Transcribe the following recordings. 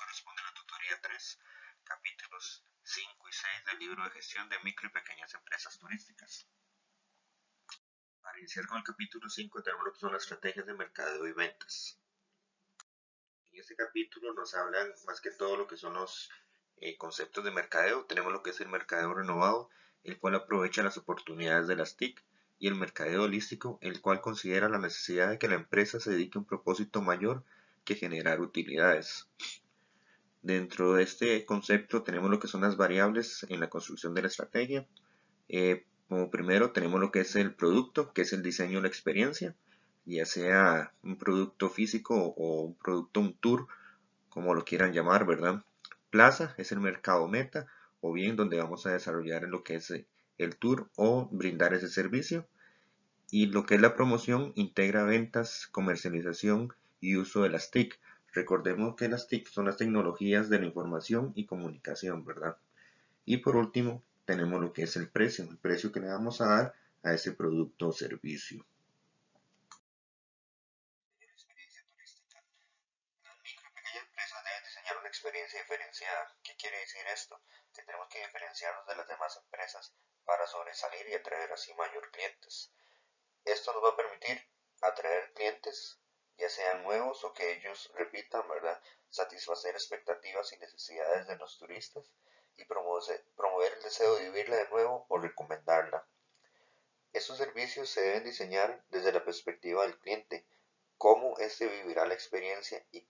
corresponde a la tutoría 3, capítulos 5 y 6 del libro de gestión de micro y pequeñas empresas turísticas. Para iniciar con el capítulo 5 tenemos lo que son las estrategias de mercadeo y ventas. En este capítulo nos hablan más que todo lo que son los eh, conceptos de mercadeo. Tenemos lo que es el mercadeo renovado, el cual aprovecha las oportunidades de las TIC, y el mercadeo holístico, el cual considera la necesidad de que la empresa se dedique a un propósito mayor que generar utilidades. Dentro de este concepto tenemos lo que son las variables en la construcción de la estrategia. Eh, como primero tenemos lo que es el producto, que es el diseño de la experiencia, ya sea un producto físico o un producto, un tour, como lo quieran llamar, ¿verdad? Plaza es el mercado meta, o bien donde vamos a desarrollar lo que es eh, el tour o brindar ese servicio. Y lo que es la promoción integra ventas, comercialización y uso de las TIC Recordemos que las TIC son las tecnologías de la información y comunicación, ¿verdad? Y por último, tenemos lo que es el precio, el precio que le vamos a dar a ese producto o servicio. experiencia diferenciada. ¿Qué quiere decir esto? Que tenemos que diferenciarnos de las demás empresas para sobresalir y atraer así mayor clientes. Esto nos va a permitir atraer clientes ya sean nuevos o que ellos repitan, ¿verdad? Satisfacer expectativas y necesidades de los turistas y promover, el deseo de vivirla de nuevo o recomendarla. Estos servicios se deben diseñar desde la perspectiva del cliente, cómo éste vivirá la experiencia y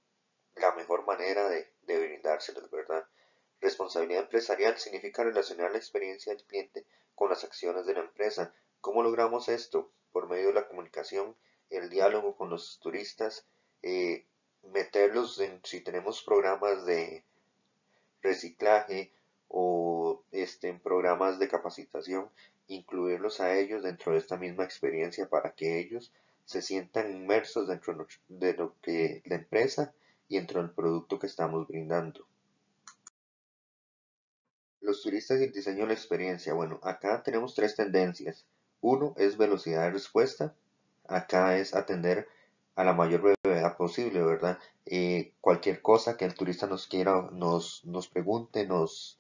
la mejor manera de, de brindárselos, ¿verdad? Responsabilidad empresarial significa relacionar la experiencia del cliente con las acciones de la empresa. ¿Cómo logramos esto? Por medio de la comunicación, el diálogo con los turistas, eh, meterlos en, si tenemos programas de reciclaje o este, en programas de capacitación, incluirlos a ellos dentro de esta misma experiencia para que ellos se sientan inmersos dentro de lo que la empresa y dentro del producto que estamos brindando. Los turistas y el diseño de la experiencia. Bueno, acá tenemos tres tendencias. Uno es velocidad de respuesta, acá es atender a la mayor brevedad posible, ¿verdad? Eh, cualquier cosa que el turista nos quiera, nos, nos pregunte, nos,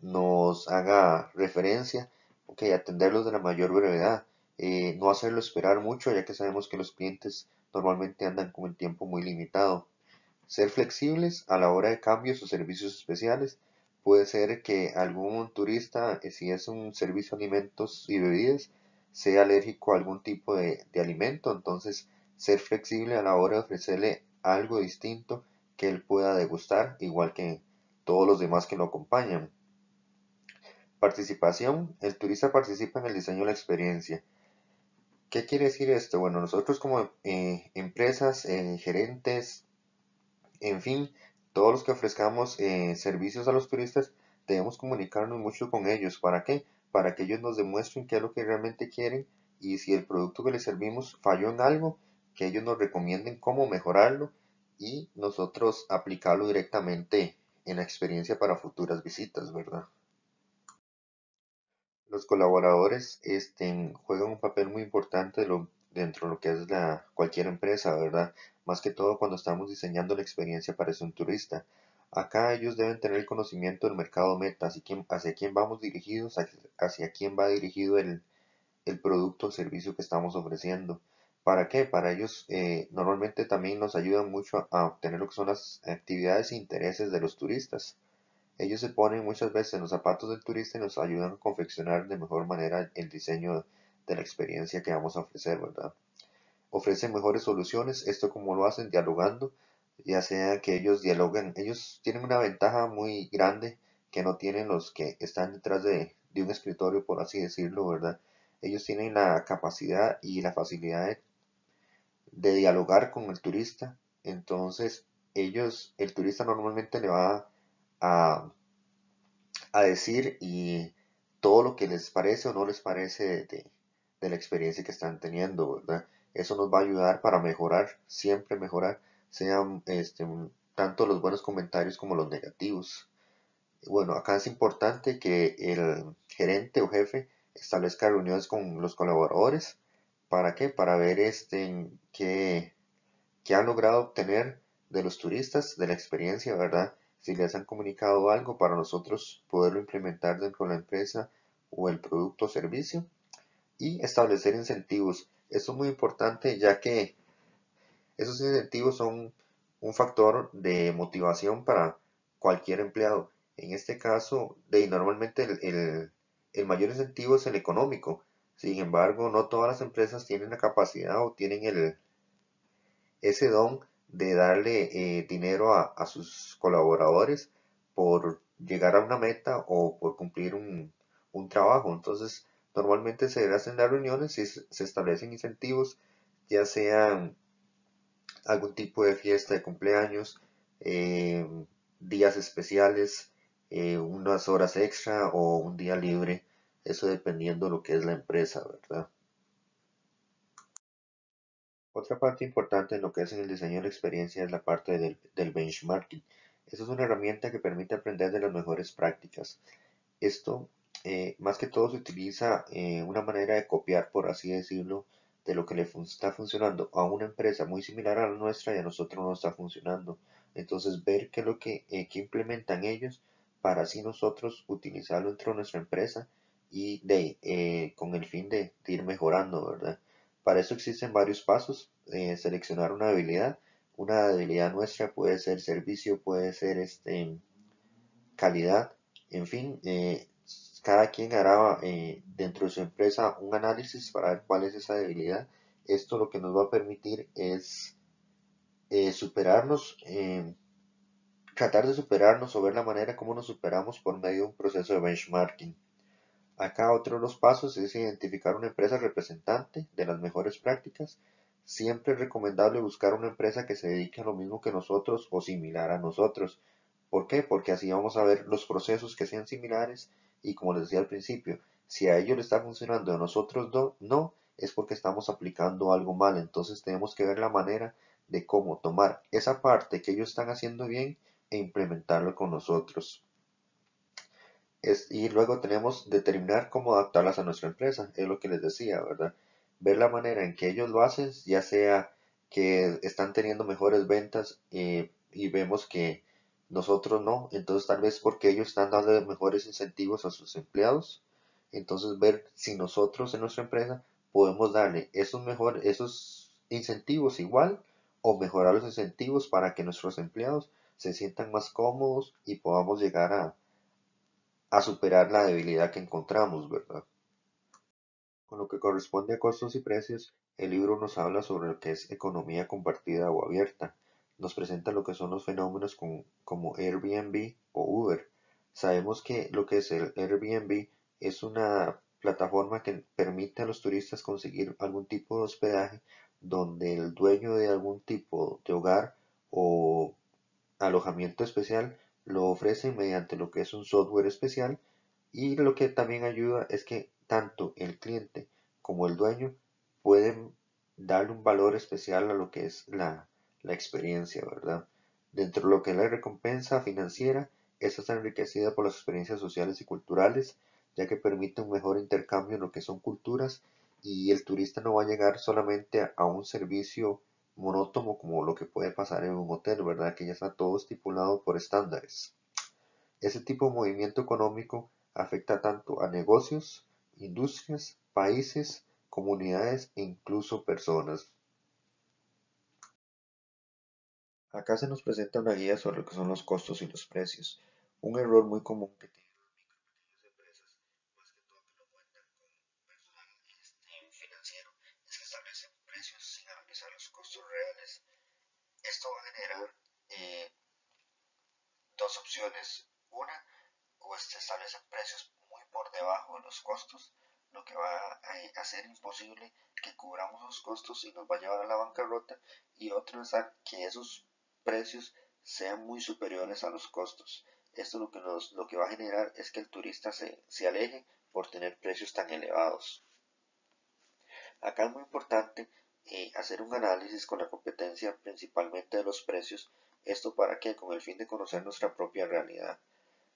nos haga referencia, ok, atenderlos de la mayor brevedad, eh, no hacerlo esperar mucho, ya que sabemos que los clientes normalmente andan con un tiempo muy limitado. Ser flexibles a la hora de cambios o servicios especiales. Puede ser que algún turista, eh, si es un servicio de alimentos y bebidas, sea alérgico a algún tipo de, alimento, entonces ser flexible a la hora de ofrecerle algo distinto que él pueda degustar, igual que todos los demás que lo acompañan. Participación. El turista participa en el diseño de la experiencia. ¿Qué quiere decir esto? Bueno, nosotros como eh, empresas, eh, gerentes, en fin, todos los que ofrezcamos eh, servicios a los turistas, debemos comunicarnos mucho con ellos. ¿Para qué? para que ellos nos demuestren qué es lo que realmente quieren y si el producto que les servimos falló en algo, que ellos nos recomienden cómo mejorarlo y nosotros aplicarlo directamente en la experiencia para futuras visitas, ¿verdad? Los colaboradores este, juegan un papel muy importante dentro de lo que es la, cualquier empresa, ¿verdad? Más que todo cuando estamos diseñando la experiencia para un turista. Acá ellos deben tener el conocimiento del mercado meta, hacia quién vamos dirigidos, hacia quién va dirigido el, producto o servicio que estamos ofreciendo. ¿Para qué? Para ellos eh, normalmente también nos ayudan mucho a, obtener lo que son las actividades e intereses de los turistas. Ellos se ponen muchas veces en los zapatos del turista y nos ayudan a confeccionar de mejor manera el diseño de la experiencia que vamos a ofrecer, ¿verdad? Ofrecen mejores soluciones, esto como lo hacen dialogando ya sea que ellos dialoguen. Ellos tienen una ventaja muy grande que no tienen los que están detrás de, un escritorio, por así decirlo, ¿verdad? Ellos tienen la capacidad y la facilidad de, dialogar con el turista. Entonces, ellos, el turista normalmente le va a, decir y todo lo que les parece o no les parece de, de la experiencia que están teniendo, ¿verdad? Eso nos va a ayudar para mejorar, siempre mejorar sean este, tanto los buenos comentarios como los negativos. Bueno, acá es importante que el gerente o jefe establezca reuniones con los colaboradores. ¿Para qué? Para ver este, qué, qué han logrado obtener de los turistas, de la experiencia, ¿verdad? Si les han comunicado algo para nosotros poderlo implementar dentro de la empresa o el producto o servicio. Y establecer incentivos. Esto es muy importante ya que esos incentivos son un factor de motivación para cualquier empleado. En este caso, de, normalmente el, mayor incentivo es el económico. Sin embargo, no todas las empresas tienen la capacidad o tienen ese don de darle eh, dinero a, sus colaboradores por llegar a una meta o por cumplir un, un trabajo. Entonces, normalmente se hacen las reuniones y se establecen incentivos, ya sean algún tipo de fiesta de cumpleaños, eh, días especiales, eh, unas horas extra o un día libre, eso dependiendo de lo que es la empresa, ¿verdad? Otra parte importante en lo que es en el diseño de la experiencia es la parte del, benchmarking. Esa es una herramienta que permite aprender de las mejores prácticas. Esto, eh, más que todo, se utiliza una manera de copiar, por así decirlo, de lo que le está funcionando a una empresa muy similar a la nuestra y a nosotros no está funcionando. Entonces ver qué es lo que, eh, implementan ellos para así nosotros utilizarlo dentro de nuestra empresa y de, eh, con el fin de, ir mejorando, ¿verdad? Para eso existen varios pasos. Eh, seleccionar una habilidad. Una habilidad nuestra puede ser servicio, puede ser este, calidad, en fin, cada quien hará eh, dentro de su empresa un análisis para ver cuál es esa debilidad. Esto lo que nos va a permitir es eh, superarnos, em, tratar de superarnos o ver la manera como nos superamos por medio de un proceso de benchmarking. Acá otro de los pasos es identificar una empresa representante de las mejores prácticas. Siempre es recomendable buscar una empresa que se dedique a lo mismo que nosotros o similar a nosotros. ¿Por qué? Porque así vamos a ver los procesos que sean similares y como les decía al principio, si a ellos le está funcionando, a nosotros no, es porque estamos aplicando algo mal. Entonces tenemos que ver la manera de cómo tomar esa parte que ellos están haciendo bien e implementarlo con nosotros. y luego tenemos determinar cómo adaptarlas a nuestra empresa, es lo que les decía, ¿verdad? Ver la manera en que ellos lo hacen, ya sea que están teniendo mejores ventas eh, y vemos que nosotros no. Entonces tal vez porque ellos están dando mejores incentivos a sus empleados. Entonces ver si nosotros en nuestra empresa podemos darle esos, mejor, esos incentivos igual o mejorar los incentivos para que nuestros empleados se sientan más cómodos y podamos llegar a, a superar la debilidad que encontramos, ¿verdad? Con lo que corresponde a costos y precios, el libro nos habla sobre lo que es economía compartida o abierta, nos presenta lo que son los fenómenos como Airbnb o Uber. Sabemos que lo que es el Airbnb es una plataforma que permite a los turistas conseguir algún tipo de hospedaje donde el dueño de algún tipo de hogar o alojamiento especial lo ofrece mediante lo que es un software especial y lo que también ayuda es que tanto el cliente como el dueño pueden darle un valor especial a lo que es la, la experiencia, ¿verdad? Dentro de lo que es la recompensa financiera, esta está enriquecida por las experiencias sociales y culturales, ya que permite un mejor intercambio en lo que son culturas y el turista no va a llegar solamente a un servicio monótono como lo que puede pasar en un hotel, ¿verdad? Que ya está todo estipulado por estándares. Ese tipo de movimiento económico afecta tanto a negocios, industrias, países, comunidades e incluso personas. Acá se nos presenta una guía sobre lo que son los costos y los precios, un error muy común que tienen las micro empresas, más que todo que no cuentan con personal este, financiero, es que establecen precios sin analizar los costos reales. Esto va a generar eh, dos opciones. Una, o este, establecen precios muy por debajo de los costos, lo que va a hacer eh, imposible que cubramos los costos y nos va a llevar a la bancarrota. Y otro es que esos precios sean muy superiores a los costos. Esto lo que, nos, lo que va a generar es que el turista se, aleje por tener precios tan elevados. Acá es muy importante eh, hacer un análisis con la competencia principalmente de los precios. Esto para que con el fin de conocer nuestra propia realidad.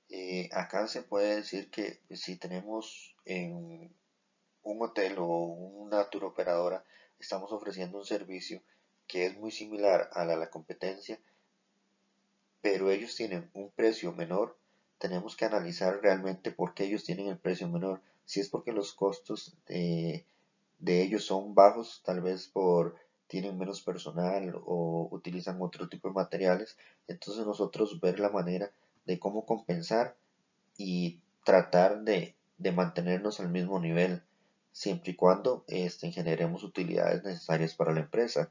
Eh, acá se puede decir que si tenemos un hotel o una operadora, estamos ofreciendo un servicio que es muy similar a la, competencia, pero ellos tienen un precio menor, tenemos que analizar realmente por qué ellos tienen el precio menor. Si es porque los costos de, ellos son bajos, tal vez por tienen menos personal o utilizan otro tipo de materiales, entonces nosotros ver la manera de cómo compensar y tratar de, mantenernos al mismo nivel, siempre y cuando este, generemos utilidades necesarias para la empresa.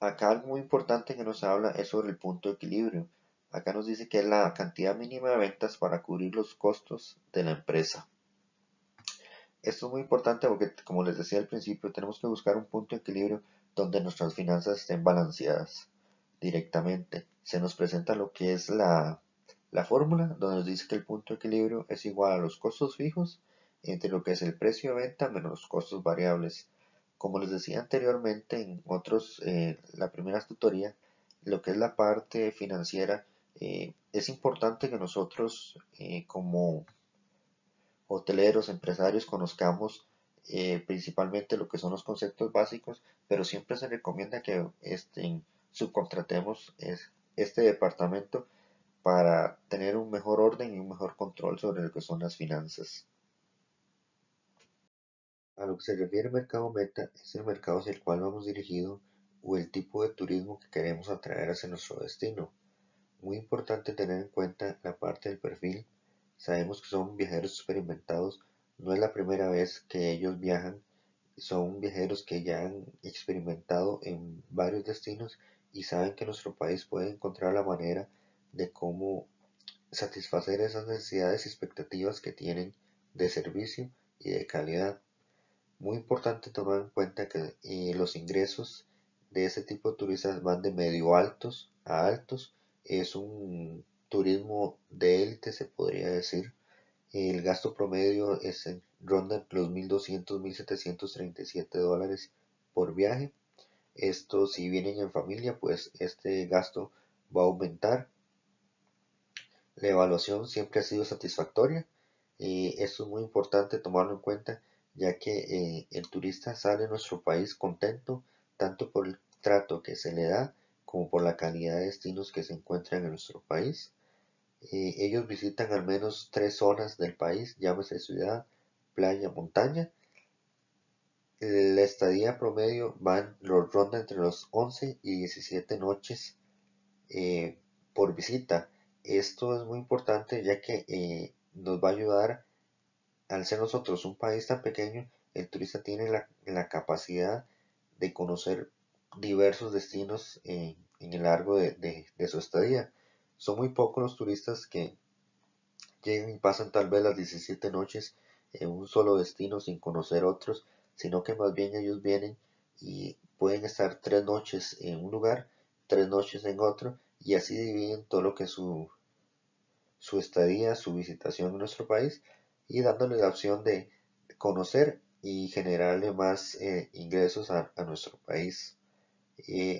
Acá algo muy importante que nos habla es sobre el punto de equilibrio. Acá nos dice que es la cantidad mínima de ventas para cubrir los costos de la empresa. Esto es muy importante porque, como les decía al principio, tenemos que buscar un punto de equilibrio donde nuestras finanzas estén balanceadas directamente. Se nos presenta lo que es la, fórmula, donde nos dice que el punto de equilibrio es igual a los costos fijos entre lo que es el precio de venta menos los costos variables como les decía anteriormente en otros, eh, la primera tutoría, lo que es la parte financiera, eh, es importante que nosotros eh, como hoteleros, empresarios, conozcamos principalmente lo que son los conceptos básicos, pero siempre se recomienda que este, subcontratemos este departamento para tener un mejor orden y un mejor control sobre lo que son las finanzas. A lo que se refiere mercado meta es el mercado hacia el cual vamos dirigido o el tipo de turismo que queremos atraer hacia nuestro destino. Muy importante tener en cuenta la parte del perfil. Sabemos que son viajeros experimentados, no es la primera vez que ellos viajan, son viajeros que ya han experimentado en varios destinos y saben que nuestro país puede encontrar la manera de cómo satisfacer esas necesidades y expectativas que tienen de servicio y de calidad. Muy importante tomar en cuenta que eh, los ingresos de ese tipo de turistas van de medio altos a altos. Es un turismo de élite, se podría decir. El gasto promedio es en ronda los 1.200-1.737 dólares por viaje. Esto si vienen en familia, pues este gasto va a aumentar. La evaluación siempre ha sido satisfactoria y eh, esto es muy importante tomarlo en cuenta ya que eh, el turista sale a nuestro país contento tanto por el trato que se le da como por la calidad de destinos que se encuentran en nuestro país. Eh, ellos visitan al menos tres zonas del país, llámese ciudad, playa, montaña. La estadía promedio van, los ronda entre los 11 y 17 noches eh, por visita. Esto es muy importante ya que nos va a ayudar al ser nosotros un país tan pequeño, el turista tiene la, capacidad de conocer diversos destinos en, el largo de, su estadía. Son muy pocos los turistas que llegan y pasan tal vez las 17 noches en un solo destino sin conocer otros, sino que más bien ellos vienen y pueden estar tres noches en un lugar, tres noches en otro, y así dividen todo lo que su, su estadía, su visitación en nuestro país y dándole la opción de conocer y generarle más eh, ingresos a, nuestro país.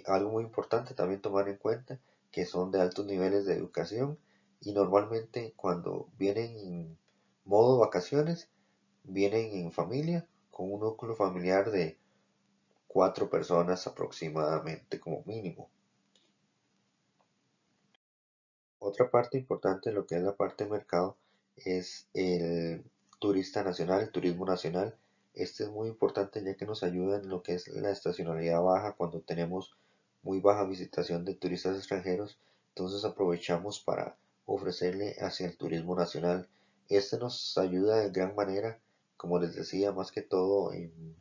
algo muy importante también tomar en cuenta que son de altos niveles de educación y normalmente cuando vienen en modo vacaciones vienen en familia con un núcleo familiar de cuatro personas aproximadamente como mínimo. Otra parte importante lo que es la parte de mercado es el turista nacional, el turismo nacional. Este es muy importante ya que nos ayuda en lo que es la estacionalidad baja cuando tenemos muy baja visitación de turistas extranjeros. Entonces aprovechamos para ofrecerle hacia el turismo nacional. Este nos ayuda de gran manera, como les decía, más que todo en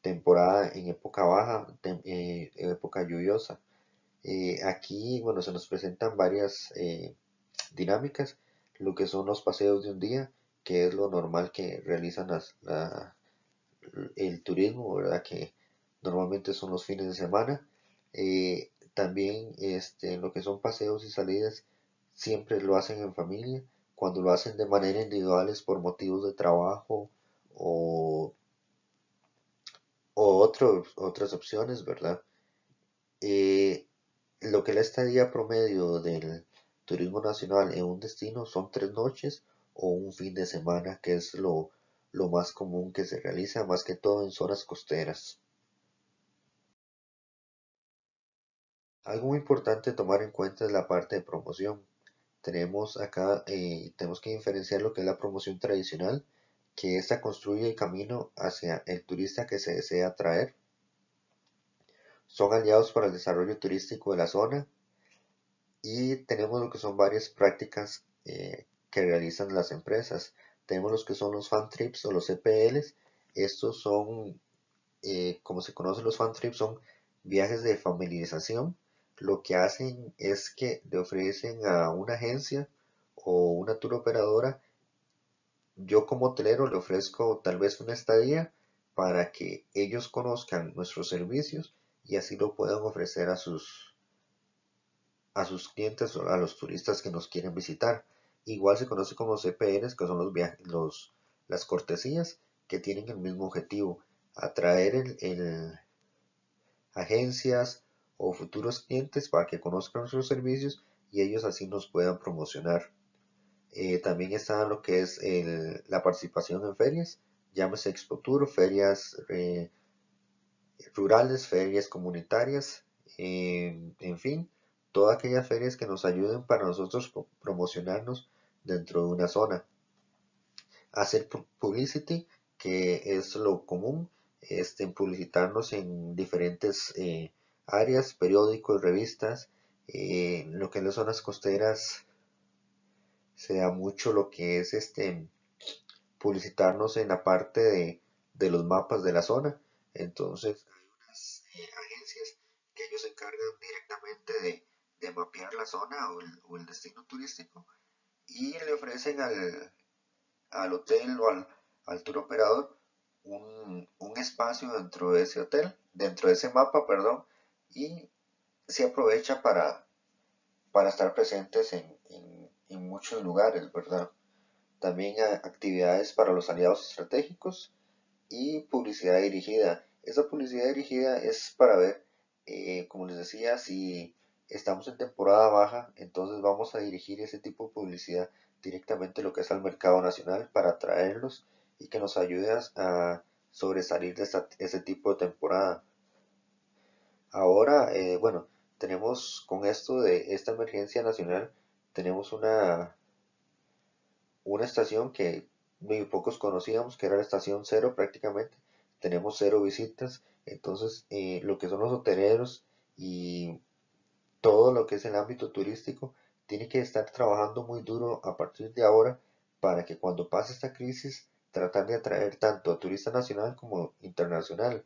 temporada, en época baja, en eh, época lluviosa. Eh, aquí, bueno, se nos presentan varias eh, dinámicas lo que son los paseos de un día, que es lo normal que realizan el turismo, ¿verdad? Que normalmente son los fines de semana. Eh, también este, lo que son paseos y salidas siempre lo hacen en familia. Cuando lo hacen de manera individual por motivos de trabajo o, o otras opciones, ¿verdad? Eh, lo que la estadía promedio del, turismo nacional en un destino son tres noches o un fin de semana, que es lo, más común que se realiza, más que todo en zonas costeras. Algo muy importante tomar en cuenta es la parte de promoción. Tenemos acá, eh, tenemos que diferenciar lo que es la promoción tradicional, que esta construye el camino hacia el turista que se desea atraer. Son aliados para el desarrollo turístico de la zona y tenemos lo que son varias prácticas eh, que realizan las empresas. Tenemos los que son los fan trips o los CPLs. Estos son, eh, como se conocen los fan trips, son viajes de familiarización. Lo que hacen es que le ofrecen a una agencia o una tour operadora, yo como hotelero le ofrezco tal vez una estadía para que ellos conozcan nuestros servicios y así lo puedan ofrecer a sus a sus clientes, o a los turistas que nos quieren visitar. Igual se conoce como CPNs, que son los las cortesías que tienen el mismo objetivo, atraer el, agencias o futuros clientes para que conozcan nuestros servicios y ellos así nos puedan promocionar. Eh, también está lo que es la participación en ferias, llámese expo-tour, ferias eh, rurales, ferias comunitarias, eh, en fin todas aquellas ferias que nos ayuden para nosotros promocionarnos dentro de una zona. Hacer publicity, que es lo común, este, publicitarnos en diferentes eh, áreas, periódicos, revistas, eh, lo que en las zonas costeras se da mucho lo que es este publicitarnos en la parte de, los mapas de la zona. Entonces hay unas eh, agencias que ellos se encargan directamente de, de mapear la zona o el, destino turístico y le ofrecen al, hotel o al, al tour operador un, espacio dentro de ese hotel, dentro de ese mapa, perdón, y se aprovecha para, para estar presentes en, muchos lugares, ¿verdad? También actividades para los aliados estratégicos y publicidad dirigida. Esa publicidad dirigida es para ver, eh, como les decía, si estamos en temporada baja, entonces vamos a dirigir ese tipo de publicidad directamente lo que es al mercado nacional para atraerlos y que nos ayude a sobresalir de ese tipo de temporada. Ahora, eh, bueno, tenemos con esto de esta emergencia nacional, tenemos una, una estación que muy pocos conocíamos, que era la estación cero prácticamente. Tenemos cero visitas, entonces eh, lo que son los hoteleros y todo lo que es el ámbito turístico tiene que estar trabajando muy duro a partir de ahora para que cuando pase esta crisis tratar de atraer tanto a turista nacional como internacional.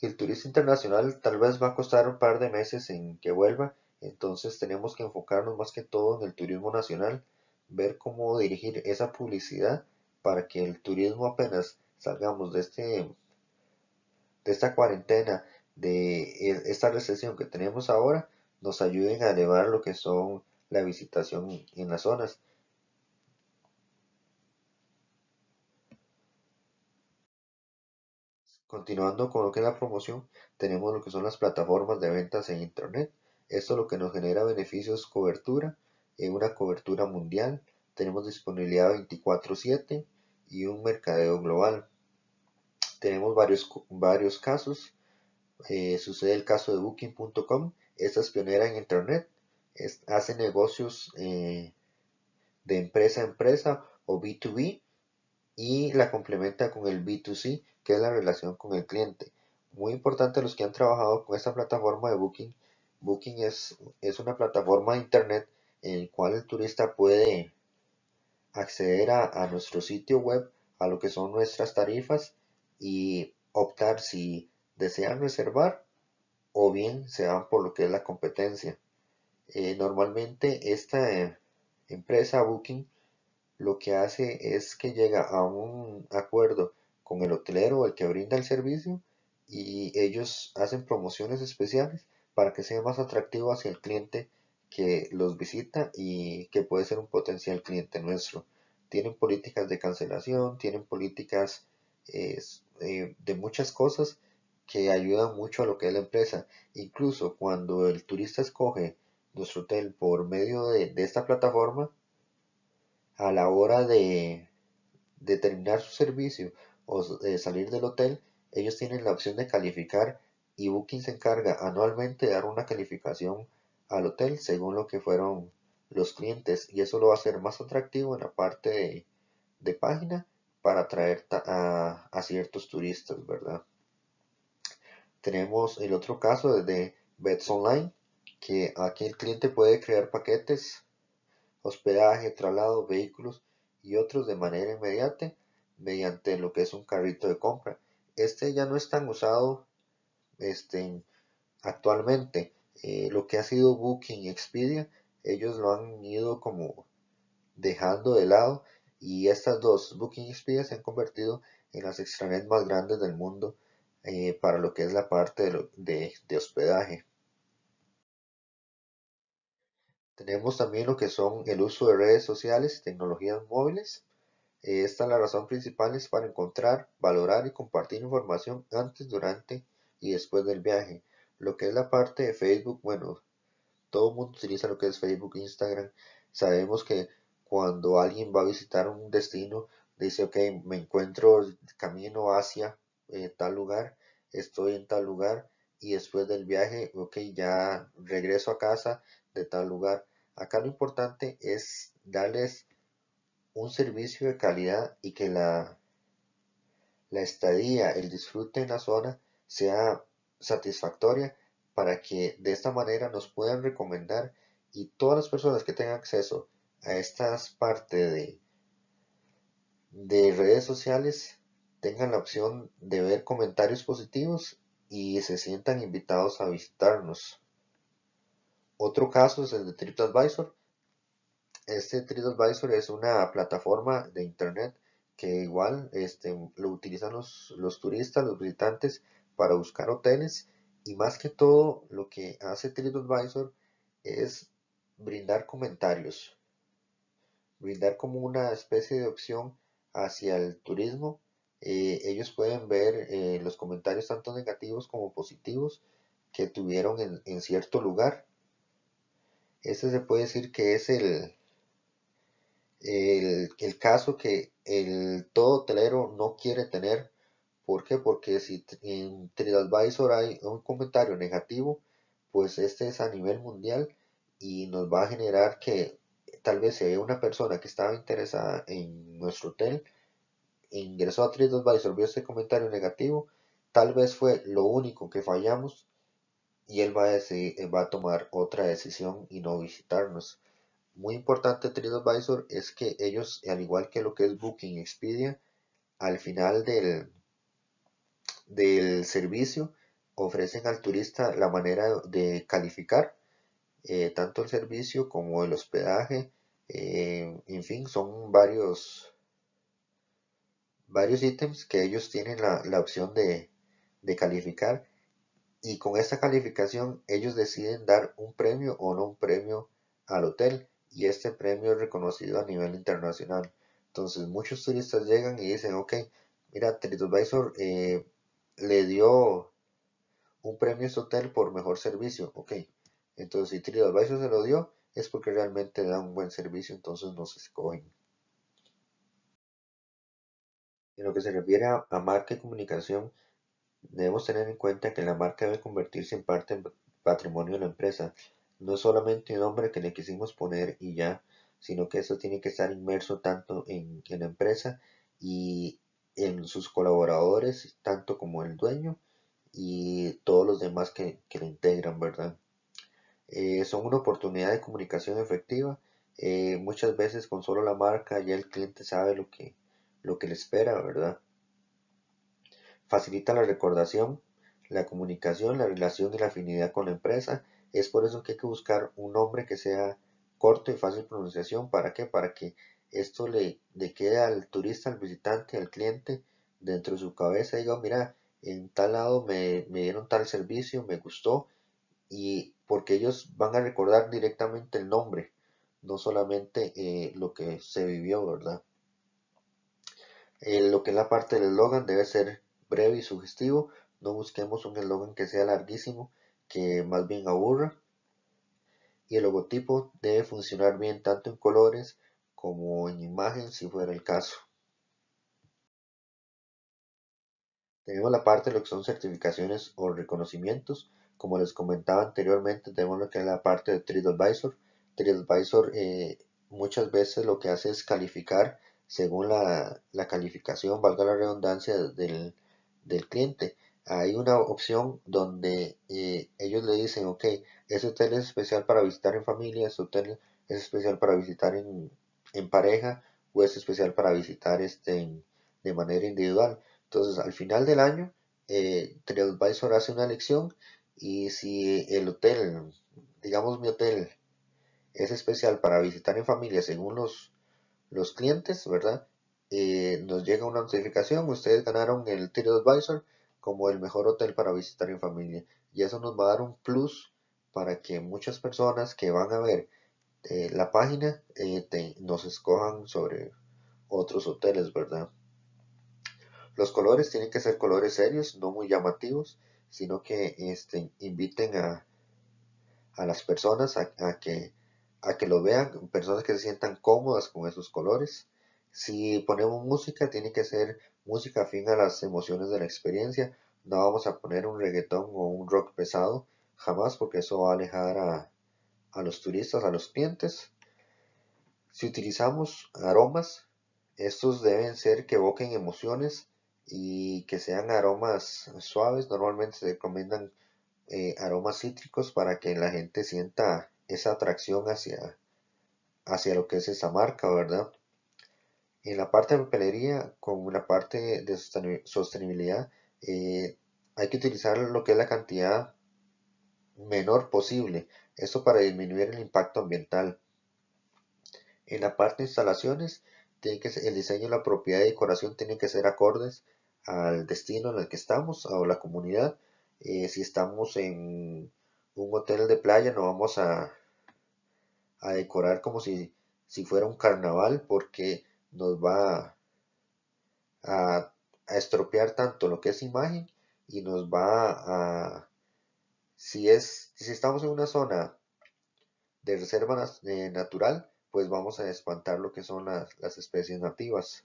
El turista internacional tal vez va a costar un par de meses en que vuelva, entonces tenemos que enfocarnos más que todo en el turismo nacional, ver cómo dirigir esa publicidad para que el turismo apenas salgamos de este de esta cuarentena, de e, esta recesión que tenemos ahora, nos ayuden a elevar lo que son la visitación en las zonas. Continuando con lo que es la promoción, tenemos lo que son las plataformas de ventas en Internet. Esto lo que nos genera beneficios cobertura, es eh, una cobertura mundial, tenemos disponibilidad 24/7 y un mercadeo global. Tenemos varios, varios casos. Eh, sucede el caso de booking.com esta es pionera en Internet, hace negocios eh, de empresa a empresa o B2B y la complementa con el B2C, que es la relación con el cliente. Muy importante los que han trabajado con esta plataforma de Booking. Booking es, es una plataforma de Internet en la cual el turista puede acceder a, a nuestro sitio web, a lo que son nuestras tarifas y optar si desean reservar o bien se van por lo que es la competencia. Eh, normalmente esta eh, empresa Booking lo que hace es que llega a un acuerdo con el hotelero o el que brinda el servicio y ellos hacen promociones especiales para que sea más atractivo hacia el cliente que los visita y que puede ser un potencial cliente nuestro. Tienen políticas de cancelación, tienen políticas eh, de muchas cosas que ayuda mucho a lo que es la empresa. Incluso cuando el turista escoge nuestro hotel por medio de, esta plataforma, a la hora de, determinar terminar su servicio o de eh, salir del hotel, ellos tienen la opción de calificar y Booking se encarga anualmente de dar una calificación al hotel según lo que fueron los clientes y eso lo va a hacer más atractivo en la parte de, página para atraer a ciertos turistas, ¿verdad? Tenemos el otro caso de Bets Online, que aquí el cliente puede crear paquetes, hospedaje, traslado, vehículos y otros de manera inmediata mediante lo que es un carrito de compra. Este ya no es tan usado este, actualmente. Eh, lo que ha sido Booking, Expedia, ellos lo han ido como dejando de lado y estas dos, Booking Expedia, se han convertido en las extranet más grandes del mundo eh, para lo que es la parte de, hospedaje. Tenemos también lo que son el uso de redes sociales y tecnologías móviles. Eh, esta es la razón principal es para encontrar, valorar y compartir información antes, durante y después del viaje. Lo que es la parte de Facebook, bueno, todo el mundo utiliza lo que es Facebook, Instagram. Sabemos que cuando alguien va a visitar un destino, dice, ok, me encuentro camino hacia tal lugar, estoy en tal lugar y después del viaje, ok, ya regreso a casa de tal lugar. Acá lo importante es darles un servicio de calidad y que la, la estadía, el disfrute en la zona sea satisfactoria para que de esta manera nos puedan recomendar y todas las personas que tengan acceso a estas partes de, de redes sociales tengan la opción de ver comentarios positivos y se sientan invitados a visitarnos. Otro caso es el de TripAdvisor. Este TripAdvisor es una plataforma de internet que igual este, lo utilizan los, los turistas, los visitantes para buscar hoteles y más que todo lo que hace TripAdvisor es brindar comentarios, brindar como una especie de opción hacia el turismo eh, ellos pueden ver eh, los comentarios tanto negativos como positivos que tuvieron en, cierto lugar. Este se puede decir que es el, el, caso que el todo hotelero no quiere tener. ¿Por qué? Porque si en TripAdvisor hay un comentario negativo, pues este es a nivel mundial y nos va a generar que tal vez se una persona que estaba interesada en nuestro hotel e ingresó a TripAdvisor, vio ese comentario negativo, tal vez fue lo único que fallamos y él va a, eh, va a tomar otra decisión y no visitarnos. Muy importante TripAdvisor es que ellos, al igual que lo que es Booking Expedia, al final del, del servicio ofrecen al turista la manera de calificar eh, tanto el servicio como el hospedaje. Eh, en fin, son varios varios ítems que ellos tienen la, opción de, calificar y con esta calificación ellos deciden dar un premio o no un premio al hotel y este premio es reconocido a nivel internacional. Entonces muchos turistas llegan y dicen, ok, mira, TripAdvisor eh, le dio un premio a este hotel por mejor servicio, ok. Entonces si TripAdvisor se lo dio es porque realmente da un buen servicio, entonces nos escogen. En lo que se refiere a, marca y comunicación, debemos tener en cuenta que la marca debe convertirse en parte del patrimonio de la empresa. No solamente un nombre que le quisimos poner y ya, sino que eso tiene que estar inmerso tanto en, la empresa y en sus colaboradores, tanto como el dueño y todos los demás que, lo integran, ¿verdad? Eh, son una oportunidad de comunicación efectiva. Eh, muchas veces con solo la marca ya el cliente sabe lo que, lo que le espera, ¿verdad? Facilita la recordación, la comunicación, la relación y la afinidad con la empresa. Es por eso que hay que buscar un nombre que sea corto y fácil pronunciación. ¿Para qué? Para que esto le, quede al turista, al visitante, al cliente dentro de su cabeza. Diga, mira, en tal lado me, dieron tal servicio, me gustó. Y porque ellos van a recordar directamente el nombre, no solamente eh, lo que se vivió, ¿verdad? lo que es la parte del eslogan debe ser breve y sugestivo. No busquemos un eslogan que sea larguísimo, que más bien aburra. Y el logotipo debe funcionar bien tanto en colores como en imagen si fuera el caso. Tenemos la parte de lo que son certificaciones o reconocimientos. Como les comentaba anteriormente, tenemos lo que es la parte de Advisor. TripAdvisor eh, muchas veces lo que hace es calificar según la, calificación, valga la redundancia, del, cliente. Hay una opción donde eh, ellos le dicen, ok, ese hotel es especial para visitar en familia, ese hotel es especial para visitar en, pareja o es especial para visitar este, de manera individual. Entonces, al final del año, eh, hace una elección y si el hotel, digamos mi hotel, es especial para visitar en familia según los los clientes, ¿verdad? Eh, nos llega una notificación, ustedes ganaron el Advisor como el mejor hotel para visitar en familia. Y eso nos va a dar un plus para que muchas personas que van a ver eh, la página eh, nos escojan sobre otros hoteles, ¿verdad? Los colores tienen que ser colores serios, no muy llamativos, sino que este, inviten a, las personas a que a que lo vean personas que se sientan cómodas con esos colores. Si ponemos música, tiene que ser música afín a las emociones de la experiencia. No vamos a poner un reggaetón o un rock pesado, jamás, porque eso va a alejar a, los turistas, a los clientes. Si utilizamos aromas, estos deben ser que evoquen emociones y que sean aromas suaves. Normalmente se recomiendan eh, aromas cítricos para que la gente sienta esa atracción hacia, hacia lo que es esa marca, ¿verdad? En la parte de papelería, con la parte de sostenibilidad, eh, hay que utilizar lo que es la cantidad menor posible, eso para disminuir el impacto ambiental. En la parte de instalaciones, tiene que el diseño, la propiedad y decoración tienen que ser acordes al destino en el que estamos o la comunidad. Eh, si estamos en un hotel de playa, no vamos a, decorar como si, si fuera un carnaval porque nos va a, estropear tanto lo que es imagen y nos va a si es si estamos en una zona de reserva eh, natural pues vamos a espantar lo que son las, las especies nativas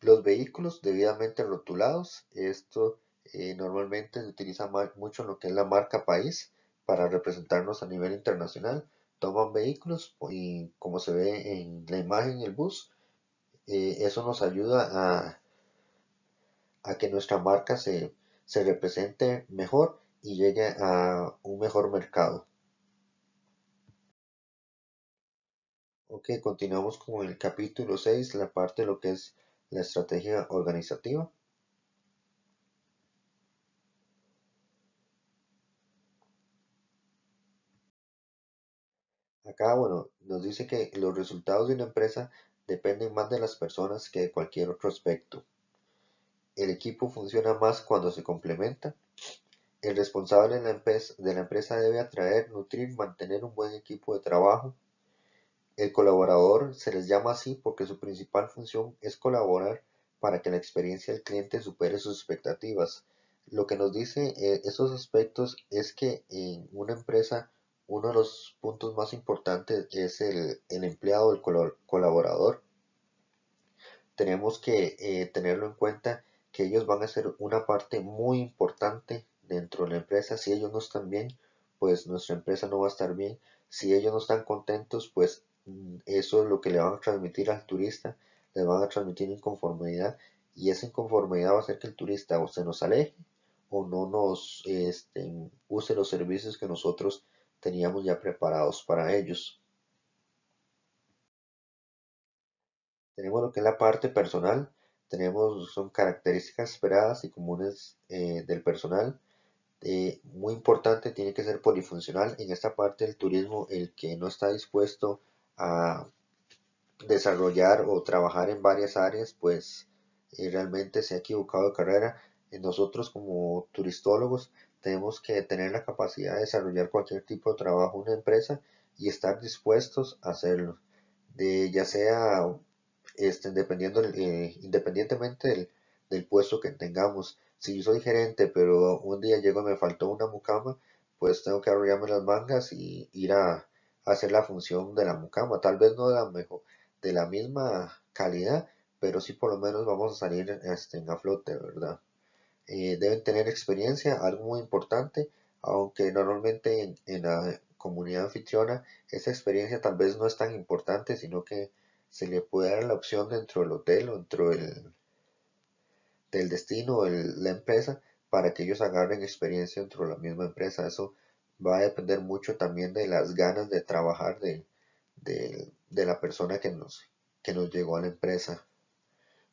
los vehículos debidamente rotulados esto eh, normalmente se utiliza mucho lo que es la marca país para representarnos a nivel internacional. Toman vehículos y como se ve en la imagen, el bus, eh, eso nos ayuda a, a que nuestra marca se, se represente mejor y llegue a un mejor mercado. Ok, continuamos con el capítulo 6, la parte de lo que es la estrategia organizativa. acá, bueno, nos dice que los resultados de una empresa dependen más de las personas que de cualquier otro aspecto. El equipo funciona más cuando se complementa. El responsable de la, empresa, debe atraer, nutrir, mantener un buen equipo de trabajo. El colaborador se les llama así porque su principal función es colaborar para que la experiencia del cliente supere sus expectativas. Lo que nos dice estos eh, esos aspectos es que en una empresa uno de los puntos más importantes es el, empleado, el colaborador. Tenemos que eh, tenerlo en cuenta que ellos van a ser una parte muy importante dentro de la empresa. Si ellos no están bien, pues nuestra empresa no va a estar bien. Si ellos no están contentos, pues mm, eso es lo que le van a transmitir al turista. Le van a transmitir inconformidad y esa inconformidad va a hacer que el turista o se nos aleje o no nos este, use los servicios que nosotros teníamos ya preparados para ellos. Tenemos lo que es la parte personal, tenemos son características esperadas y comunes eh, del personal. Eh, muy importante, tiene que ser polifuncional. En esta parte del turismo, el que no está dispuesto a desarrollar o trabajar en varias áreas, pues eh, realmente se ha equivocado de carrera. Nosotros como turistólogos tenemos que tener la capacidad de desarrollar cualquier tipo de trabajo en una empresa y estar dispuestos a hacerlo, de, ya sea este, dependiendo, eh, independientemente del, puesto que tengamos. Si yo soy gerente, pero un día llego y me faltó una mucama, pues tengo que arrollarme las mangas y ir a, hacer la función de la mucama. Tal vez no de la, mejor, de la misma calidad, pero sí por lo menos vamos a salir este, a flote, ¿verdad? Eh, deben tener experiencia, algo muy importante, aunque normalmente en, la comunidad anfitriona esa experiencia tal vez no es tan importante, sino que se le puede dar la opción dentro del hotel o dentro del, del destino o la empresa para que ellos agarren experiencia dentro de la misma empresa. Eso va a depender mucho también de las ganas de trabajar de, la persona que nos, que nos llegó a la empresa.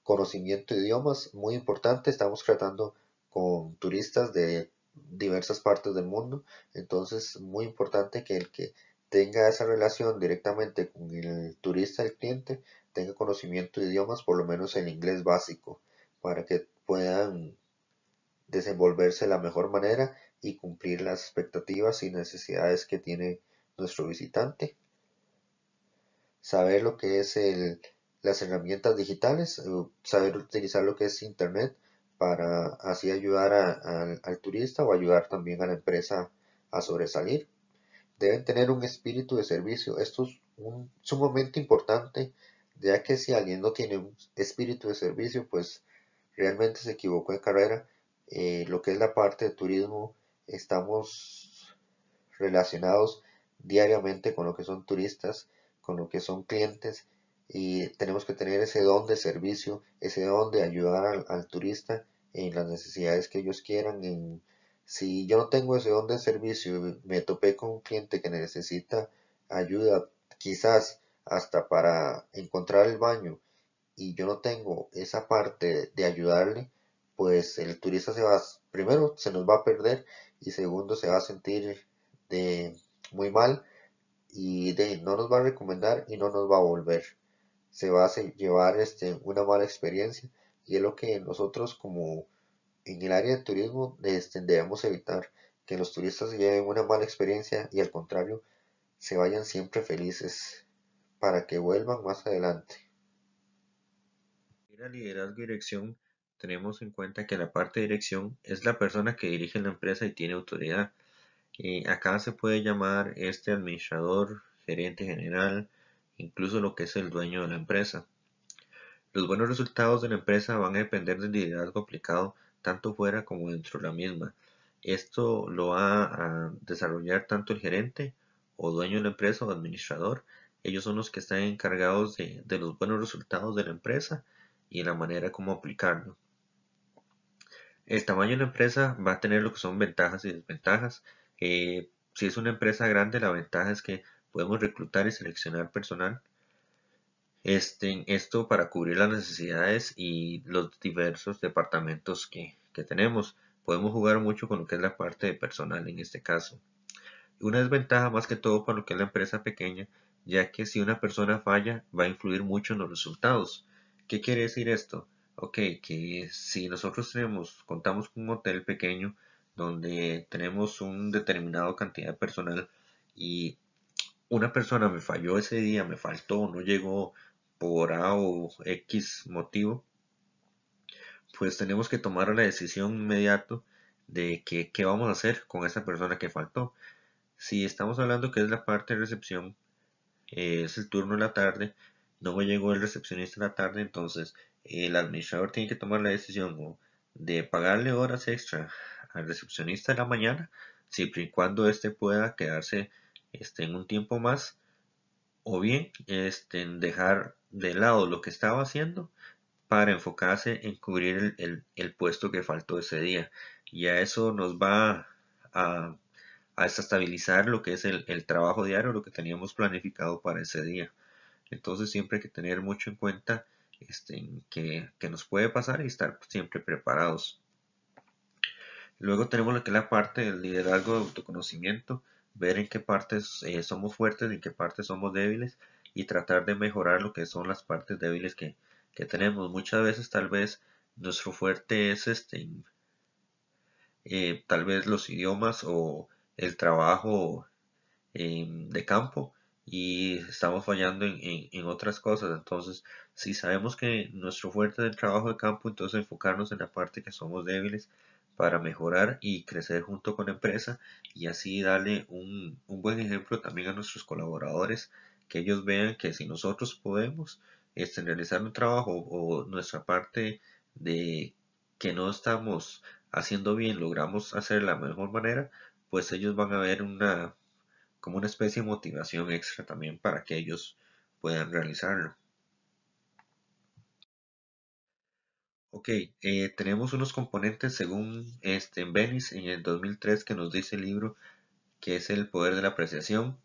Conocimiento de idiomas, muy importante, estamos tratando con turistas de diversas partes del mundo. Entonces, muy importante que el que tenga esa relación directamente con el turista, el cliente, tenga conocimiento de idiomas, por lo menos el inglés básico, para que puedan desenvolverse de la mejor manera y cumplir las expectativas y necesidades que tiene nuestro visitante. Saber lo que es las herramientas digitales, eh, saber utilizar lo que es Internet para así ayudar al turista o ayudar también a la empresa a sobresalir. Deben tener un espíritu de servicio. Esto es un, sumamente importante, ya que si alguien no tiene un espíritu de servicio, pues realmente se equivocó de carrera. Eh, lo que es la parte de turismo, estamos relacionados diariamente con lo que son turistas, con lo que son clientes y tenemos que tener ese don de servicio, ese don de ayudar al, turista en las necesidades que ellos quieran. si yo no tengo ese don de servicio, me topé con un cliente que necesita ayuda, quizás hasta para encontrar el baño, y yo no tengo esa parte de ayudarle, pues el turista se va, primero se nos va a perder y segundo se va a sentir de muy mal y de no nos va a recomendar y no nos va a volver se va a llevar este, una mala experiencia y es lo que nosotros como en el área de turismo este, debemos evitar que los turistas lleven una mala experiencia y al contrario se vayan siempre felices para que vuelvan más adelante. En la liderazgo dirección tenemos en cuenta que la parte de dirección es la persona que dirige la empresa y tiene autoridad. y eh, acá se puede llamar este administrador, gerente general, incluso lo que es el dueño de la empresa. Los buenos resultados de la empresa van a depender del liderazgo aplicado tanto fuera como dentro de la misma. Esto lo va a desarrollar tanto el gerente o dueño de la empresa o administrador. Ellos son los que están encargados de, los buenos resultados de la empresa y la manera como aplicarlo. El tamaño de la empresa va a tener lo que son ventajas y desventajas. Eh, si es una empresa grande, la ventaja es que Podemos reclutar y seleccionar personal. Este, esto para cubrir las necesidades y los diversos departamentos que, tenemos. Podemos jugar mucho con lo que es la parte de personal en este caso. Una desventaja más que todo para lo que es la empresa pequeña, ya que si una persona falla va a influir mucho en los resultados. ¿Qué quiere decir esto? Ok, que si nosotros tenemos, contamos con un hotel pequeño donde tenemos una determinada cantidad de personal y una persona me falló ese día, me faltó, no llegó por A o X motivo, pues tenemos que tomar la decisión inmediato de qué vamos a hacer con esa persona que faltó. Si estamos hablando que es la parte de recepción, eh, es el turno de la tarde, no me llegó el recepcionista en la tarde, entonces el administrador tiene que tomar la decisión de pagarle horas extra al recepcionista de la mañana, siempre y cuando éste pueda quedarse este, en un tiempo más o bien este, dejar de lado lo que estaba haciendo para enfocarse en cubrir el, puesto que faltó ese día. Y a eso nos va a, a estabilizar lo que es el, trabajo diario, lo que teníamos planificado para ese día. Entonces siempre hay que tener mucho en cuenta este, que, que nos puede pasar y estar siempre preparados. Luego tenemos lo que es la parte del liderazgo de autoconocimiento ver en qué partes eh, somos fuertes, en qué partes somos débiles y tratar de mejorar lo que son las partes débiles que, tenemos. Muchas veces tal vez nuestro fuerte es este, eh, tal vez los idiomas o el trabajo em, de campo y estamos fallando en, otras cosas. Entonces, si sabemos que nuestro fuerte es el trabajo de campo, entonces enfocarnos en la parte que somos débiles para mejorar y crecer junto con la empresa y así darle un, un buen ejemplo también a nuestros colaboradores, que ellos vean que si nosotros podemos este, realizar un trabajo o nuestra parte de que no estamos haciendo bien, logramos hacer de la mejor manera, pues ellos van a ver una como una especie de motivación extra también para que ellos puedan realizarlo. Ok, eh, tenemos unos componentes según este, en en el 2003 que nos dice el libro que es el poder de la apreciación.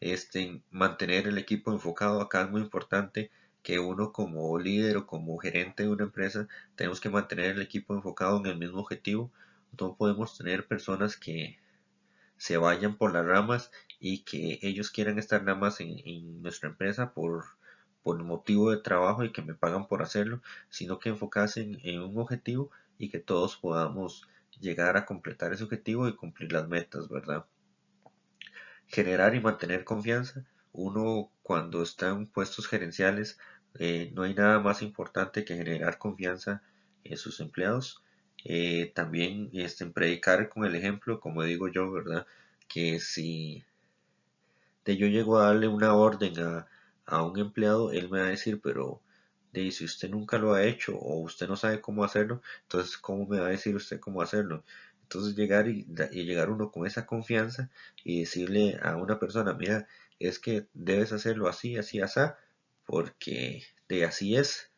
Este, mantener el equipo enfocado acá es muy importante que uno como líder o como gerente de una empresa tenemos que mantener el equipo enfocado en el mismo objetivo. No podemos tener personas que se vayan por las ramas y que ellos quieran estar nada más en nuestra empresa por por motivo de trabajo y que me pagan por hacerlo, sino que enfocasen en, un objetivo y que todos podamos llegar a completar ese objetivo y cumplir las metas, ¿verdad? Generar y mantener confianza. Uno cuando está en puestos gerenciales eh, no hay nada más importante que generar confianza en sus empleados. Eh, también este, predicar con el ejemplo, como digo yo, ¿verdad? Que si yo llego a darle una orden a, a un empleado, él me va a decir, pero si usted nunca lo ha hecho o usted no sabe cómo hacerlo, entonces cómo me va a decir usted cómo hacerlo. Entonces llegar llegar uno con esa confianza y decirle a una persona, mira, es que debes hacerlo así, así, así, porque de así es.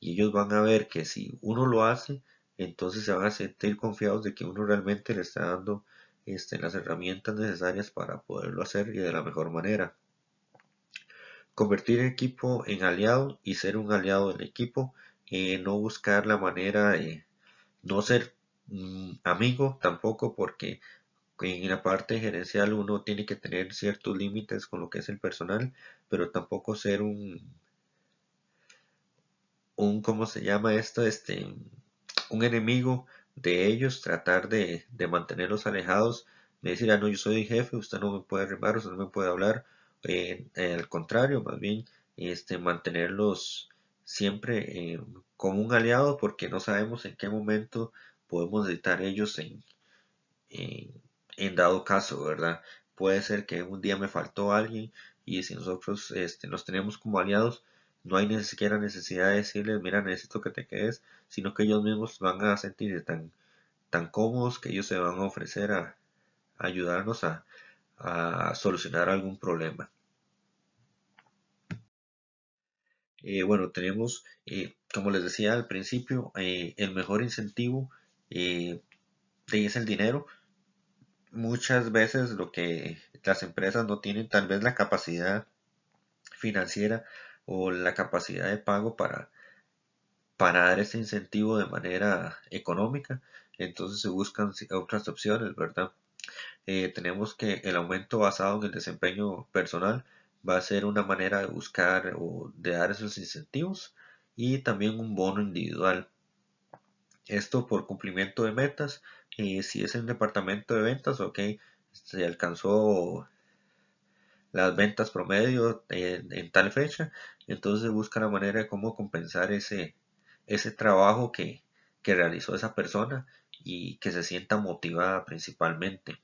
Y ellos van a ver que si uno lo hace, entonces se van a sentir confiados de que uno realmente le está dando este, las herramientas necesarias para poderlo hacer y de la mejor manera convertir el equipo en aliado y ser un aliado del equipo, y eh, no buscar la manera de no ser mm, amigo tampoco porque en la parte gerencial uno tiene que tener ciertos límites con lo que es el personal, pero tampoco ser un, un ¿cómo se llama esto? Este, un enemigo de ellos, tratar de, mantenerlos alejados, de decir, ah, no, yo soy jefe, usted no me puede rimar, usted no me puede hablar, eh, al contrario, más bien este, mantenerlos siempre eh, como un aliado porque no sabemos en qué momento podemos necesitar ellos en, en, dado caso, ¿verdad? Puede ser que un día me faltó alguien y si nosotros este, nos tenemos como aliados, no hay ni siquiera necesidad de decirles, mira, necesito que te quedes, sino que ellos mismos van a sentirse tan, tan cómodos que ellos se van a ofrecer a ayudarnos a, a solucionar algún problema. Eh, bueno, tenemos, eh, como les decía al principio, eh, el mejor incentivo es el dinero. Muchas veces lo que las empresas no tienen tal vez la capacidad financiera o la capacidad de pago para, para dar ese incentivo de manera económica, entonces se buscan otras opciones, ¿verdad? Eh, tenemos que el aumento basado en el desempeño personal va a ser una manera de buscar o de dar esos incentivos y también un bono individual. Esto por cumplimiento de metas. si es el departamento de ventas, ok, se alcanzó las ventas promedio en, en, tal fecha. Entonces busca la manera de cómo compensar ese, ese trabajo que, que realizó esa persona y que se sienta motivada principalmente.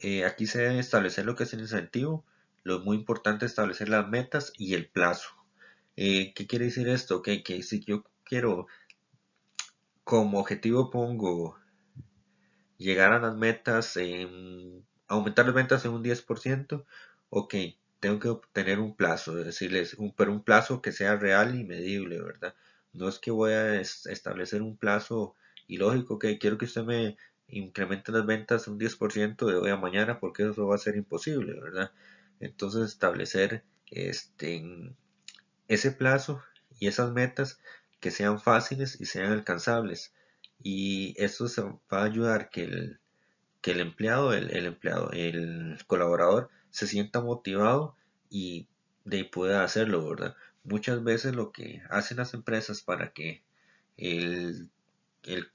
Eh, aquí se debe establecer lo que es el incentivo, lo muy importante establecer las metas y el plazo. Eh, ¿Qué quiere decir esto? Que, si yo quiero, como objetivo pongo llegar a las metas, aumentar las ventas en un 10%, ok, tengo que obtener un plazo, decirles, un, pero un plazo que sea real y medible, ¿verdad? No es que voy a establecer un plazo ilógico que quiero que usted me incremente las ventas un 10% de hoy a mañana porque eso va a ser imposible, ¿verdad? Entonces establecer este, ese plazo y esas metas que sean fáciles y sean alcanzables. Y eso se va a ayudar que el, empleado, el, empleado, el colaborador se sienta motivado y de pueda hacerlo, ¿verdad? Muchas veces lo que hacen las empresas para que el,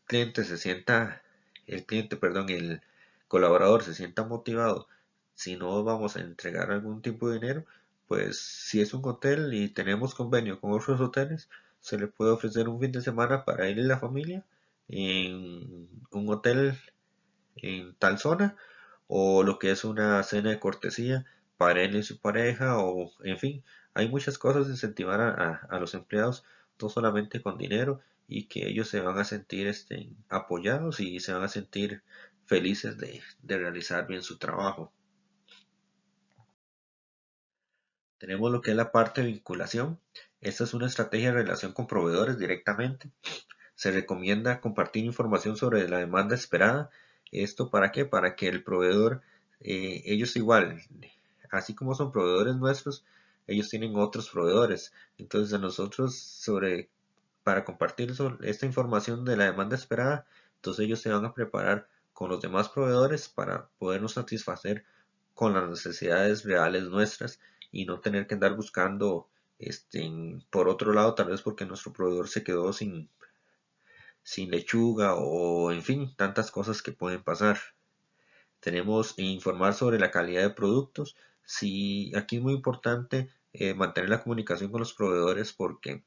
cliente se sienta, el cliente, perdón, el colaborador se sienta motivado, si no vamos a entregar algún tipo de dinero, pues si es un hotel y tenemos convenio con otros hoteles, se le puede ofrecer un fin de semana para ir y la familia en un hotel en tal zona o lo que es una cena de cortesía para él y su pareja o en fin hay muchas cosas de incentivar a, los empleados, no solamente con dinero, y que ellos se van a sentir este, apoyados y se van a sentir felices de, realizar bien su trabajo. Tenemos lo que es la parte de vinculación. Esta es una estrategia de relación con proveedores directamente. Se recomienda compartir información sobre la demanda esperada. ¿Esto para qué? Para que el proveedor, eh, ellos igual, así como son proveedores nuestros, ellos tienen otros proveedores. Entonces a nosotros sobre para compartir esta información de la demanda esperada, entonces ellos se van a preparar con los demás proveedores para podernos satisfacer con las necesidades reales nuestras y no tener que andar buscando este, por otro lado, tal vez porque nuestro proveedor se quedó sin, sin lechuga o en fin, tantas cosas que pueden pasar. Tenemos informar sobre la calidad de productos, si aquí es muy importante eh, mantener la comunicación con los proveedores porque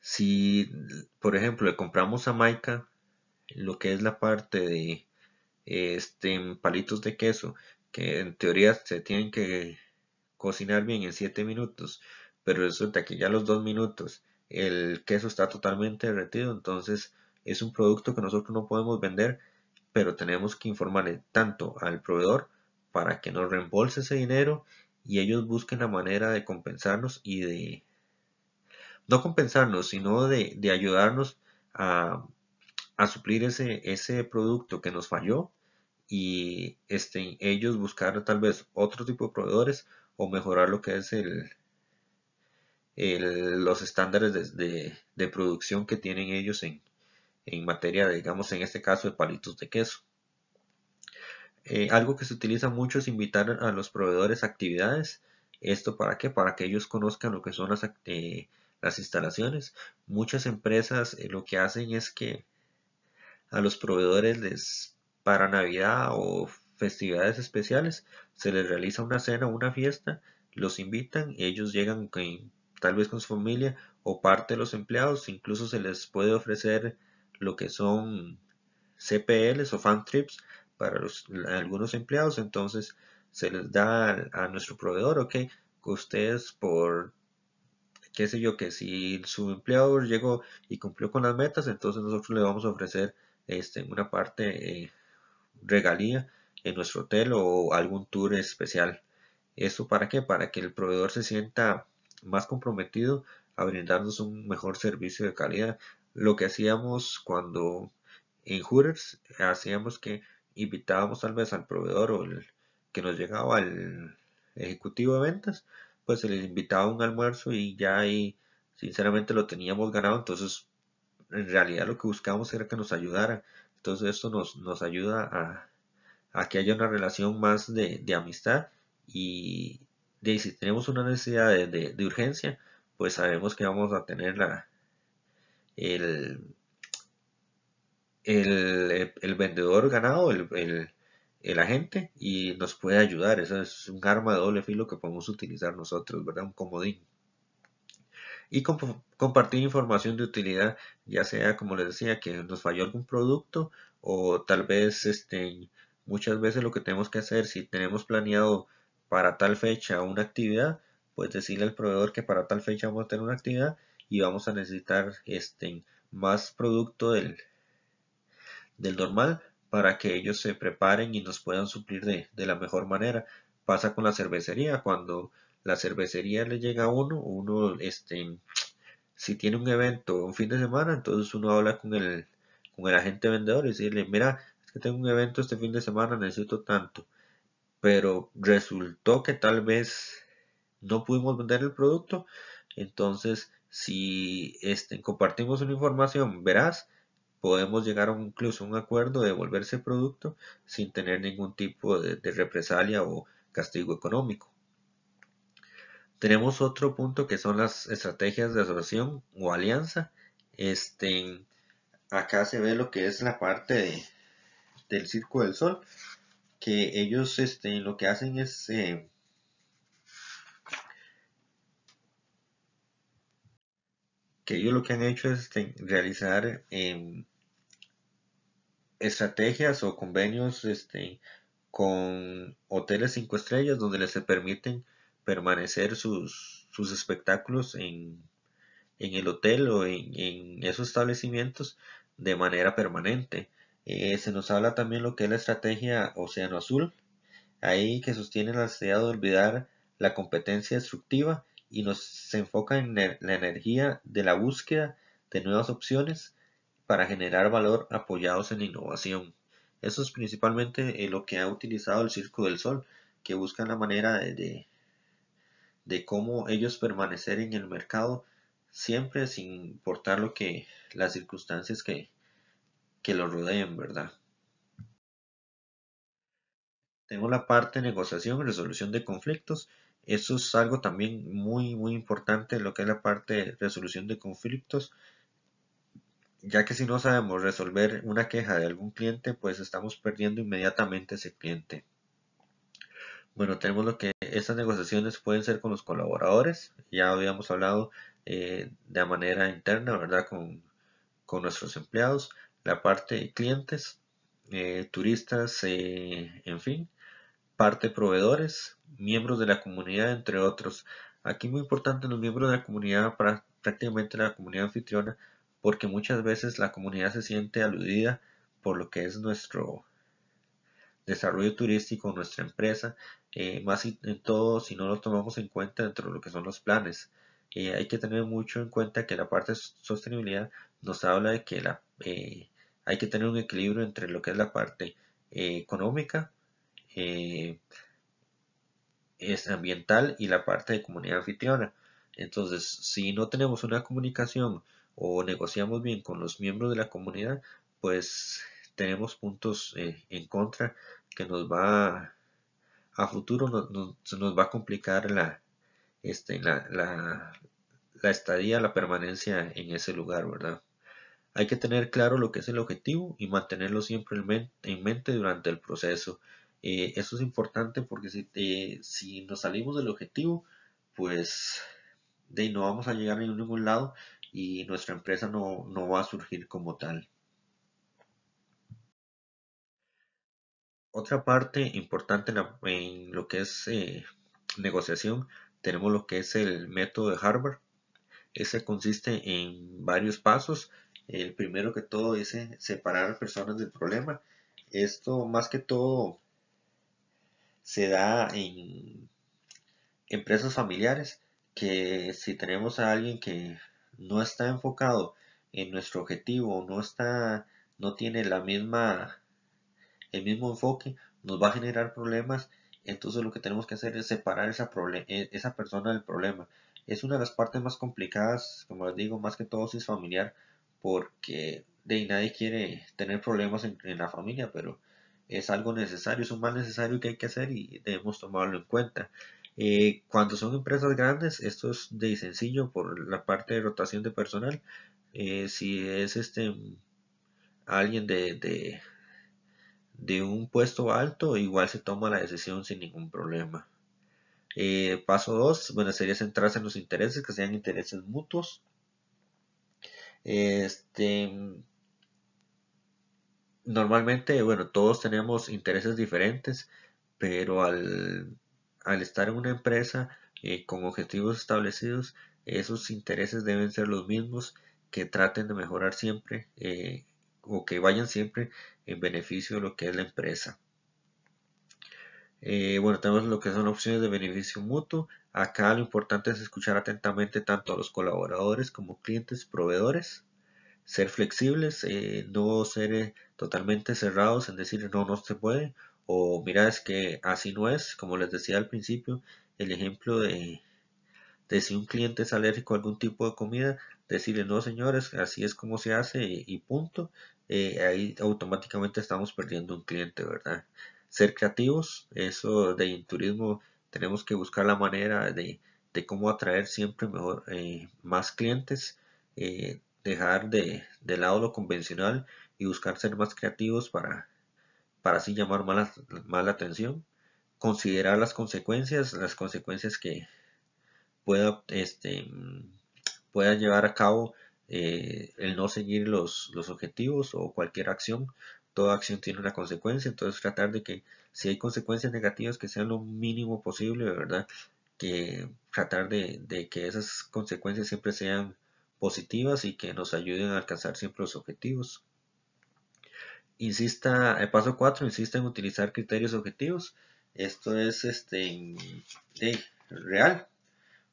si, por ejemplo, le compramos a Maica lo que es la parte de este, palitos de queso, que en teoría se tienen que cocinar bien en 7 minutos, pero resulta que ya a los 2 minutos el queso está totalmente derretido, entonces es un producto que nosotros no podemos vender, pero tenemos que informarle tanto al proveedor para que nos reembolse ese dinero y ellos busquen la manera de compensarnos y de, no compensarnos, sino de, ayudarnos a, suplir ese, ese, producto que nos falló y este, ellos buscar tal vez otro tipo de proveedores o mejorar lo que es el, los estándares de, producción que tienen ellos en, en materia, digamos, en este caso de palitos de queso. Eh, algo que se utiliza mucho es invitar a los proveedores a actividades. ¿Esto para qué? Para que ellos conozcan lo que son las, eh, instalaciones. Muchas empresas eh, lo que hacen es que a los proveedores les para Navidad o festividades especiales se les realiza una cena o una fiesta, los invitan, ellos llegan tal vez con su familia o parte de los empleados, incluso se les puede ofrecer lo que son CPLs o fan trips para algunos empleados, entonces se les da a, nuestro proveedor, ok, que ustedes por qué sé yo, que si su empleador llegó y cumplió con las metas, entonces nosotros le vamos a ofrecer este, una parte eh, regalía en nuestro hotel o algún tour especial. ¿Esto para qué? Para que el proveedor se sienta más comprometido a brindarnos un mejor servicio de calidad. Lo que hacíamos cuando en Hooters, hacíamos que invitábamos tal vez al proveedor o el que nos llegaba al ejecutivo de ventas, pues se les invitaba un almuerzo y ya ahí sinceramente lo teníamos ganado, entonces en realidad lo que buscábamos era que nos ayudara, entonces esto nos, nos ayuda a, que haya una relación más de, de amistad y de, si tenemos una necesidad de, de, urgencia, pues sabemos que vamos a tener la, el, el, vendedor ganado, el, agente, y nos puede ayudar. Eso es un arma de doble filo que podemos utilizar nosotros, ¿verdad? Un comodín. Y compartir información de utilidad, ya sea, como les decía, que nos falló algún producto o tal vez este, muchas veces lo que tenemos que hacer, si tenemos planeado para tal fecha una actividad, pues decirle al proveedor que para tal fecha vamos a tener una actividad y vamos a necesitar este, más producto del, del normal para que ellos se preparen y nos puedan suplir de, la mejor manera. Pasa con la cervecería, cuando la cervecería le llega a uno, uno, este, si tiene un evento un fin de semana, entonces uno habla con el, con el agente vendedor y decirle, mira, es que tengo un evento este fin de semana, necesito tanto. Pero resultó que tal vez no pudimos vender el producto, entonces si este, compartimos una información verás podemos llegar a incluso un acuerdo de devolverse producto sin tener ningún tipo de, represalia o castigo económico. Tenemos otro punto que son las estrategias de asociación o alianza. Este, acá se ve lo que es la parte del Circo del Sol, que ellos este, lo que hacen es... Eh, que ellos lo que han hecho es este, realizar em, estrategias o convenios este, con hoteles cinco estrellas donde les permiten permanecer sus, sus espectáculos en, en, el hotel o en, esos establecimientos de manera permanente. Eh, se nos habla también lo que es la estrategia Océano Azul, ahí que sostiene la necesidad de olvidar la competencia destructiva y nos se enfoca en la energía de la búsqueda de nuevas opciones para generar valor apoyados en innovación. Eso es principalmente eh, lo que ha utilizado el Circo del Sol, que busca la manera de, de, cómo ellos permanecer en el mercado siempre sin importar lo que las circunstancias que, que lo rodeen, ¿verdad? Tengo la parte de negociación y resolución de conflictos. Eso es algo también muy, muy importante, lo que es la parte de resolución de conflictos ya que si no sabemos resolver una queja de algún cliente, pues estamos perdiendo inmediatamente ese cliente. Bueno, tenemos lo que estas negociaciones pueden ser con los colaboradores, ya habíamos hablado eh, de manera interna, ¿verdad? Con, nuestros empleados, la parte clientes, eh, turistas, eh, en fin, parte proveedores, miembros de la comunidad, entre otros. Aquí muy importante los miembros de la comunidad, para prácticamente la comunidad anfitriona, porque muchas veces la comunidad se siente aludida por lo que es nuestro desarrollo turístico, nuestra empresa, eh, más en todo si no lo tomamos en cuenta dentro de lo que son los planes. Eh, hay que tener mucho en cuenta que la parte de sostenibilidad nos habla de que la, eh, hay que tener un equilibrio entre lo que es la parte económica, es ambiental y la parte de comunidad anfitriona. Entonces, si no tenemos una comunicación o negociamos bien con los miembros de la comunidad, pues tenemos puntos eh, en contra que nos va a futuro nos, va a complicar este, la, la, estadía, la permanencia en ese lugar, ¿verdad? Hay que tener claro lo que es el objetivo y mantenerlo siempre en mente durante el proceso. Eh, eso es importante porque si, nos salimos del objetivo, pues de no vamos a llegar a ningún lado y nuestra empresa no, va a surgir como tal. Otra parte importante en, lo que es eh, negociación, tenemos lo que es el método de Harvard. Ese consiste en varios pasos. El primero que todo es eh, separar a personas del problema. Esto más que todo se da en empresas familiares que si tenemos a alguien que no está enfocado en nuestro objetivo, no está, no tiene la misma, el mismo enfoque, nos va a generar problemas. Entonces lo que tenemos que hacer es separar esa, e, esa persona del problema. Es una de las partes más complicadas, como les digo, más que todo si es familiar, porque de nadie quiere tener problemas en, en la familia, pero es algo necesario, es un mal necesario que hay que hacer y debemos tomarlo en cuenta. Eh, cuando son empresas grandes, esto es de sencillo por la parte de rotación de personal. Eh, si es este alguien de, de, un puesto alto, igual se toma la decisión sin ningún problema. Eh, paso 2, bueno, sería centrarse en los intereses, que sean intereses mutuos. Este, normalmente, bueno, todos tenemos intereses diferentes, pero al al estar en una empresa eh, con objetivos establecidos, esos intereses deben ser los mismos que traten de mejorar siempre eh, o que vayan siempre en beneficio de lo que es la empresa. Eh, bueno, tenemos lo que son opciones de beneficio mutuo. Acá lo importante es escuchar atentamente tanto a los colaboradores como clientes, proveedores. Ser flexibles, no ser totalmente cerrados en decir no, no se puede o mira, es que así no es, como les decía al principio, el ejemplo de, si un cliente es alérgico a algún tipo de comida, decirle no señores, así es como se hace y punto, eh, ahí automáticamente estamos perdiendo un cliente, ¿verdad? Ser creativos, eso de turismo, tenemos que buscar la manera de, cómo atraer siempre mejor, eh, más clientes, eh, dejar de lado lo convencional y buscar ser más creativos para, para así llamar mala, mala atención, considerar las consecuencias, las consecuencias que pueda, este, pueda llevar a cabo eh, el no seguir los, objetivos o cualquier acción. Toda acción tiene una consecuencia, entonces tratar de que si hay consecuencias negativas que sean lo mínimo posible, ¿verdad? Que tratar de que esas consecuencias siempre sean positivas y que nos ayuden a alcanzar siempre los objetivos insista, el eh, paso 4, insista en utilizar criterios objetivos. Esto es este, real.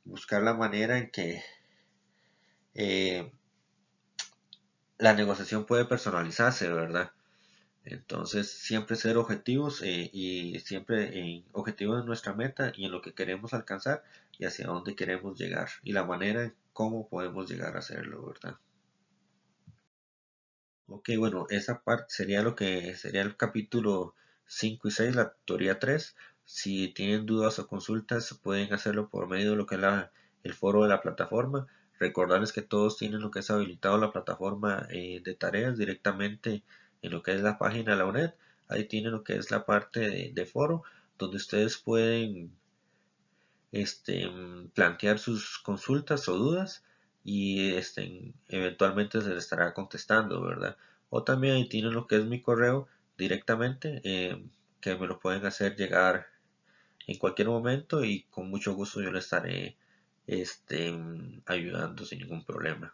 Buscar la manera en que eh, la negociación puede personalizarse, ¿verdad? Entonces, siempre ser objetivos eh, y siempre en objetivos de nuestra meta y en lo que queremos alcanzar y hacia dónde queremos llegar y la manera en cómo podemos llegar a hacerlo, ¿verdad? Ok, bueno, esa parte sería lo que sería el capítulo 5 y 6, la teoría 3. Si tienen dudas o consultas, pueden hacerlo por medio de lo que es el foro de la plataforma. Recordarles que todos tienen lo que es habilitado la plataforma eh, de tareas directamente en lo que es la página de la UNED. Ahí tienen lo que es la parte de, foro, donde ustedes pueden este, mm, plantear sus consultas o dudas y este, eventualmente se le estará contestando, ¿verdad? O también tienen lo que es mi correo directamente, eh, que me lo pueden hacer llegar en cualquier momento y con mucho gusto yo le estaré este, ayudando sin ningún problema.